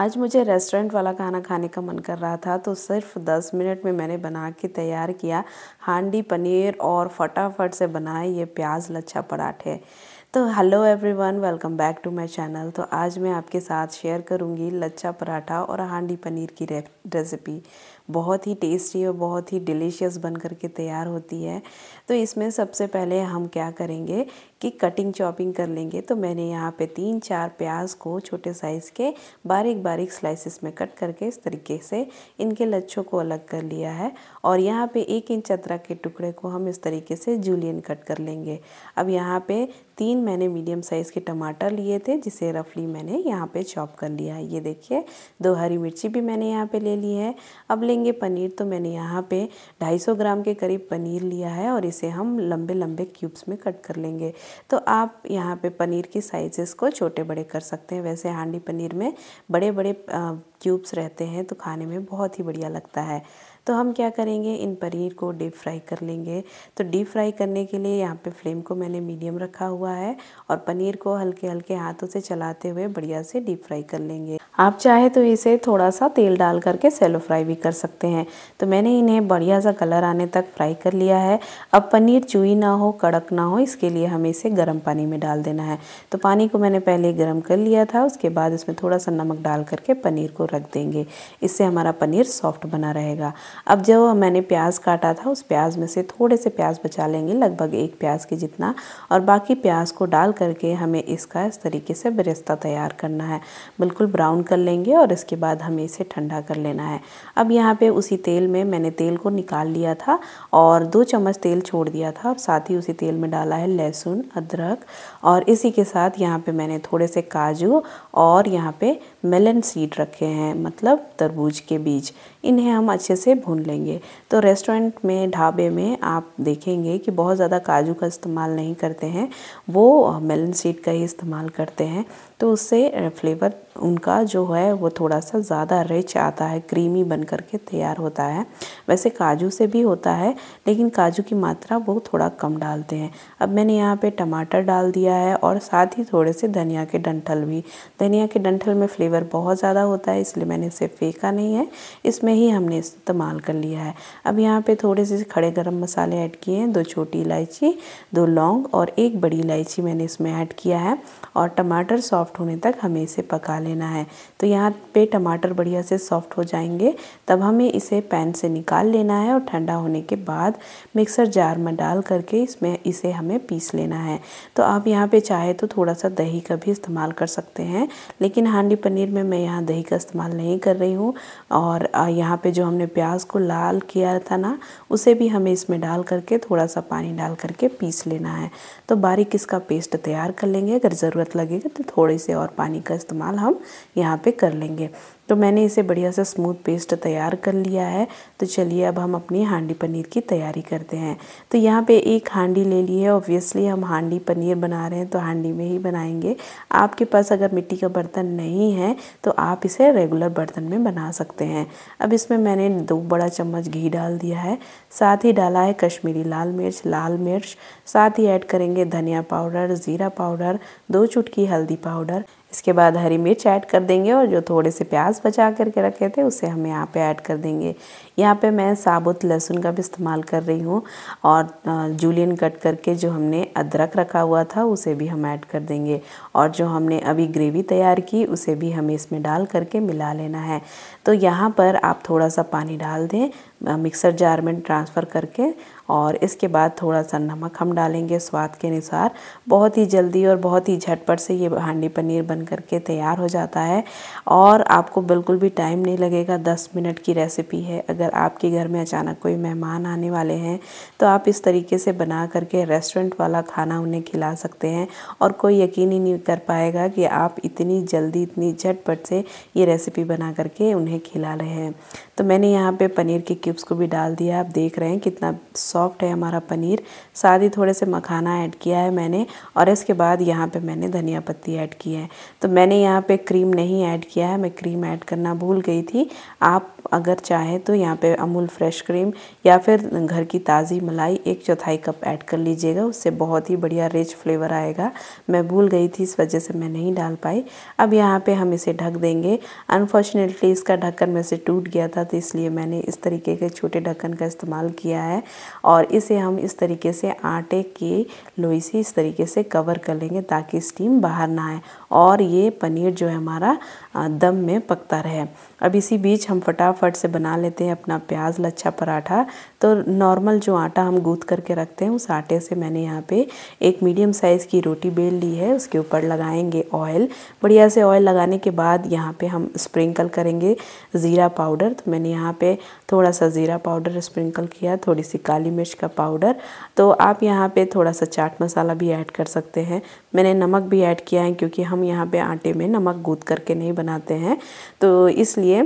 आज मुझे रेस्टोरेंट वाला खाना खाने का मन कर रहा था तो सिर्फ दस मिनट में मैंने बना के तैयार किया हांडी पनीर और फटाफट से बनाए ये प्याज लच्छा पराठे तो hello everyone welcome back to my channel तो आज मैं आपके साथ शेयर करूंगी लच्छा पराठा और हांडी पनीर की रेसिपी बहुत ही टेस्टी और बहुत ही डिलीशियस बन कर के तैयार होती है तो इसमें सबसे पहले हम क्या करेंगे की कटिंग चॉपिंग कर लेंगे तो मैंने यहाँ पे तीन चार प्याज को छोटे साइज़ के बारीक बारीक स्लाइसिस में कट करके इस तरीके से इनके लच्छों को अलग कर लिया है और यहाँ पे एक इंच अदरक के टुकड़े को हम इस तरीके से जूलियन कट कर लेंगे अब यहाँ पे तीन मैंने मीडियम साइज़ के टमाटर लिए थे जिसे रफली मैंने यहाँ पे चॉप कर लिया है ये देखिए दो हरी मिर्ची भी मैंने यहाँ पे ले ली है अब लेंगे पनीर तो मैंने यहाँ पे 250 ग्राम के करीब पनीर लिया है और इसे हम लंबे लंबे क्यूब्स में कट कर लेंगे तो आप यहाँ पे पनीर की साइज़ेस को छोटे बड़े कर सकते हैं वैसे हांडी पनीर में बड़े बड़े क्यूब्स रहते हैं तो खाने में बहुत ही बढ़िया लगता है तो हम क्या करेंगे इन पनीर को डीप फ्राई कर लेंगे तो डीप फ्राई करने के लिए यहाँ पे फ्लेम को मैंने मीडियम रखा हुआ है और पनीर को हल्के हल्के हाथों से चलाते हुए बढ़िया से डीप फ्राई कर लेंगे आप चाहे तो इसे थोड़ा सा तेल डाल करके सेलो फ्राई भी कर सकते हैं तो मैंने इन्हें बढ़िया सा कलर आने तक फ्राई कर लिया है अब पनीर चुई ना हो कड़क ना हो इसके लिए हमें इसे गर्म पानी में डाल देना है तो पानी को मैंने पहले गर्म कर लिया था उसके बाद इसमें थोड़ा सा नमक डाल करके पनीर को रख देंगे इससे हमारा पनीर सॉफ्ट बना रहेगा अब जो मैंने प्याज काटा था उस प्याज में से थोड़े से प्याज बचा लेंगे लगभग एक प्याज के जितना और बाकी प्याज को डाल करके हमें इसका इस तरीके से बिरिस्ता तैयार करना है बिल्कुल ब्राउन कर लेंगे और इसके बाद हमें इसे ठंडा कर लेना है अब यहाँ पे उसी तेल में मैंने तेल को निकाल लिया था और दो चम्मच तेल छोड़ दिया था और साथ ही उसी तेल में डाला है लहसुन अदरक और इसी के साथ यहाँ पे मैंने थोड़े से काजू और यहाँ पे मेलन सीड रखे हैं मतलब तरबूज के बीज इन्हें हम अच्छे से भून लेंगे तो रेस्टोरेंट में ढाबे में आप देखेंगे कि बहुत ज़्यादा काजू का इस्तेमाल नहीं करते हैं वो मेलन सीड का ही इस्तेमाल करते हैं तो उससे फ्लेवर उनका जो है वो थोड़ा सा ज़्यादा रिच आता है क्रीमी बन करके तैयार होता है वैसे काजू से भी होता है लेकिन काजू की मात्रा वो थोड़ा कम डालते हैं अब मैंने यहाँ पे टमाटर डाल दिया है और साथ ही थोड़े से धनिया के डंठल भी धनिया के डंठल में फ्लेवर बहुत ज़्यादा होता है इसलिए मैंने इसे फेंका नहीं है इसमें ही हमने इस्तेमाल इस्तेमाल कर लिया है अब यहाँ पे थोड़े से खड़े गरम मसाले ऐड किए हैं दो छोटी इलायची दो लौंग और एक बड़ी इलायची मैंने इसमें ऐड किया है और टमाटर सॉफ्ट होने तक हमें इसे पका लेना है तो यहाँ पे टमाटर बढ़िया से सॉफ्ट हो जाएंगे तब हमें इसे पैन से निकाल लेना है और ठंडा होने के बाद मिक्सर जार में डाल करके इसमें इसे हमें पीस लेना है तो आप यहाँ पर चाहे तो थोड़ा सा दही का भी इस्तेमाल कर सकते हैं लेकिन हांडी पनीर में मैं यहाँ दही का इस्तेमाल नहीं कर रही हूँ और यहाँ पर जो हमने प्याज प्याज को लाल किया था ना उसे भी हमें इसमें डाल करके थोड़ा सा पानी डाल करके पीस लेना है तो बारीक इसका पेस्ट तैयार कर लेंगे अगर ज़रूरत लगेगी तो थोड़े से और पानी का इस्तेमाल हम यहाँ पे कर लेंगे तो मैंने इसे बढ़िया सा स्मूथ पेस्ट तैयार कर लिया है तो चलिए अब हम अपनी हांडी पनीर की तैयारी करते हैं तो यहाँ पे एक हांडी ले ली है ऑब्वियसली हम हांडी पनीर बना रहे हैं तो हांडी में ही बनाएंगे आपके पास अगर मिट्टी का बर्तन नहीं है तो आप इसे रेगुलर बर्तन में बना सकते हैं अब इसमें मैंने दो बड़ा चम्मच घी डाल दिया है साथ ही डाला है कश्मीरी लाल मिर्च लाल मिर्च साथ ही ऐड करेंगे धनिया पाउडर ज़ीरा पाउडर दो चुटकी हल्दी पाउडर इसके बाद हरी मिर्च ऐड कर देंगे और जो थोड़े से प्याज बचा करके रखे थे उसे हम यहाँ पे ऐड कर देंगे यहाँ पे मैं साबुत लहसुन का भी इस्तेमाल कर रही हूँ और जूलियन कट करके जो हमने अदरक रखा हुआ था उसे भी हम ऐड कर देंगे और जो हमने अभी ग्रेवी तैयार की उसे भी हमें इसमें डाल करके मिला लेना है तो यहाँ पर आप थोड़ा सा पानी डाल दें मिक्सर जार में ट्रांसफ़र करके और इसके बाद थोड़ा सा नमक हम डालेंगे स्वाद के अनुसार बहुत ही जल्दी और बहुत ही झटपट से ये हांडी पनीर बन करके तैयार हो जाता है और आपको बिल्कुल भी टाइम नहीं लगेगा दस मिनट की रेसिपी है अगर अगर आपके घर में अचानक कोई मेहमान आने वाले हैं तो आप इस तरीके से बना करके रेस्टोरेंट वाला खाना उन्हें खिला सकते हैं और कोई यकीन ही नहीं कर पाएगा कि आप इतनी जल्दी इतनी झटपट से ये रेसिपी बना करके उन्हें खिला रहे हैं तो मैंने यहाँ पे पनीर के क्यूब्स को भी डाल दिया आप देख रहे हैं कितना सॉफ्ट है हमारा पनीर साथ ही थोड़े से मखाना ऐड किया है मैंने और इसके बाद यहाँ पे मैंने धनिया पत्ती ऐड की है तो मैंने यहाँ पे क्रीम नहीं ऐड किया है मैं क्रीम ऐड करना भूल गई थी आप अगर चाहें तो यहाँ यहाँ पे अमूल फ्रेश क्रीम या फिर घर की ताज़ी मलाई एक चौथाई कप ऐड कर लीजिएगा उससे बहुत ही बढ़िया रिच फ्लेवर आएगा मैं भूल गई थी इस वजह से मैं नहीं डाल पाई अब यहाँ पे हम इसे ढक देंगे अनफॉर्चुनेटली इसका ढक्कन में से टूट गया था तो इसलिए मैंने इस तरीके के छोटे ढक्कन का इस्तेमाल किया है और इसे हम इस तरीके से आटे की लोई से इस तरीके से कवर कर लेंगे ताकि स्टीम बाहर ना आए और ये पनीर जो है हमारा दम में पकता रहे अब इसी बीच हम फटाफट से बना लेते हैं अपना प्याज लच्छा पराठा तो नॉर्मल जो आटा हम गूँथ करके रखते हैं उस आटे से मैंने यहाँ पे एक मीडियम साइज़ की रोटी बेल ली है उसके ऊपर लगाएंगे ऑयल बढ़िया से ऑयल लगाने के बाद यहाँ पे हम स्प्रिंकल करेंगे ज़ीरा पाउडर तो मैंने यहाँ पे थोड़ा सा ज़ीरा पाउडर स्प्रिंकल किया थोड़ी सी काली मिर्च का पाउडर तो आप यहाँ पे थोड़ा सा चाट मसाला भी ऐड कर सकते हैं मैंने नमक भी ऐड किया है क्योंकि हम यहाँ पे आटे में नमक गूद करके नहीं बनाते हैं तो इसलिए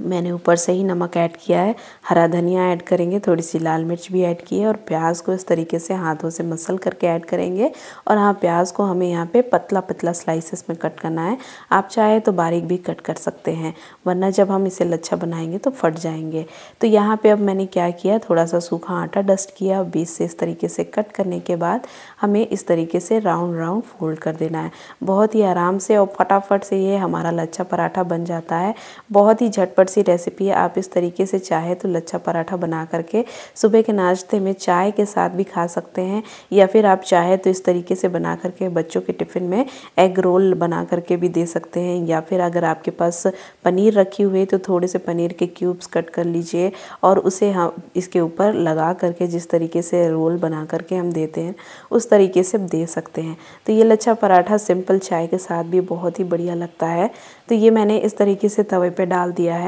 मैंने ऊपर से ही नमक ऐड किया है हरा धनिया ऐड करेंगे थोड़ी सी लाल मिर्च भी ऐड की है और प्याज को इस तरीके से हाथों से मसल करके ऐड करेंगे और हाँ प्याज को हमें यहाँ पे पतला पतला स्लाइसेस में कट करना है आप चाहे तो बारीक भी कट कर सकते हैं वरना जब हम इसे लच्छा बनाएंगे तो फट जाएंगे तो यहाँ पर अब मैंने क्या किया थोड़ा सा सूखा आटा डस्ट किया और से इस तरीके से कट करने के बाद हमें इस तरीके से राउंड राउंड फोल्ड कर देना है बहुत ही आराम से और फटाफट से ये हमारा लच्छा पराठा बन जाता है बहुत ही झट झटपट सी रेसिपी है आप इस तरीके से चाहे तो लच्छा पराठा बना करके सुबह के नाश्ते में चाय के साथ भी खा सकते हैं या फिर आप चाहे तो इस तरीके से बना करके बच्चों के टिफ़िन में एग रोल बना करके भी दे सकते हैं या फिर अगर आपके पास पनीर रखी हुई है तो थोड़े से पनीर के क्यूब्स कट कर लीजिए और उसे हम इसके ऊपर लगा करके जिस तरीके से रोल बना करके हम देते हैं उस तरीके से दे सकते हैं तो ये लच्छा पराठा सिंपल चाय के साथ भी बहुत ही बढ़िया लगता है तो ये मैंने इस तरीके से तवे पे डाल दिया है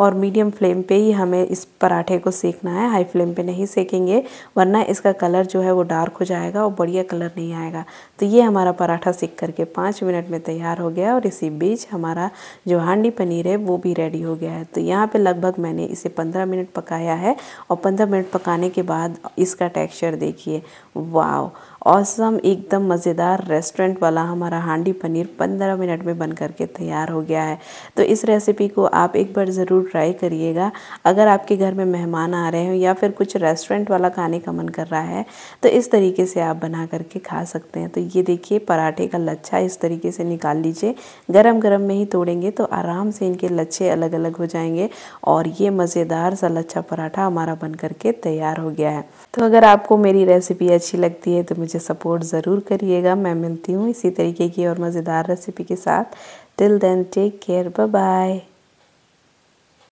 और मीडियम फ्लेम पे ही हमें इस पराठे को सेकना है हाई फ्लेम पे नहीं सेकेंगे वरना इसका कलर जो है वो डार्क हो जाएगा और बढ़िया कलर नहीं आएगा तो ये हमारा पराठा सेक करके पाँच मिनट में तैयार हो गया और इसी बीच हमारा जो हांडी पनीर है वो भी रेडी हो गया है तो यहाँ पर लगभग मैंने इसे पंद्रह मिनट पकाया है और पंद्रह मिनट पकाने के बाद इसका टेक्स्चर देखिए वाओ औसम एकदम मज़ेदार रेस्टोरेंट वाला हमारा हांडी पनीर पंद्रह मिनट में बन करके तैयार हो गया है तो इस रेसिपी को आप एक बार ज़रूर ट्राई करिएगा अगर आपके घर में मेहमान आ रहे हो या फिर कुछ रेस्टोरेंट वाला खाने का मन कर रहा है तो इस तरीके से आप बना करके खा सकते हैं तो ये देखिए पराठे का लच्छा इस तरीके से निकाल लीजिए गरम गरम में ही तोड़ेंगे तो आराम से इनके लच्छे अलग अलग हो जाएंगे और ये मज़ेदार सा लच्छा पराठा हमारा बन करके तैयार हो गया है तो अगर आपको मेरी रेसिपी अच्छी लगती है तो मुझे सपोर्ट ज़रूर करिएगा मैं मिलती हूँ इसी तरीके की और मज़ेदार रेसिपी के साथ till then take care bye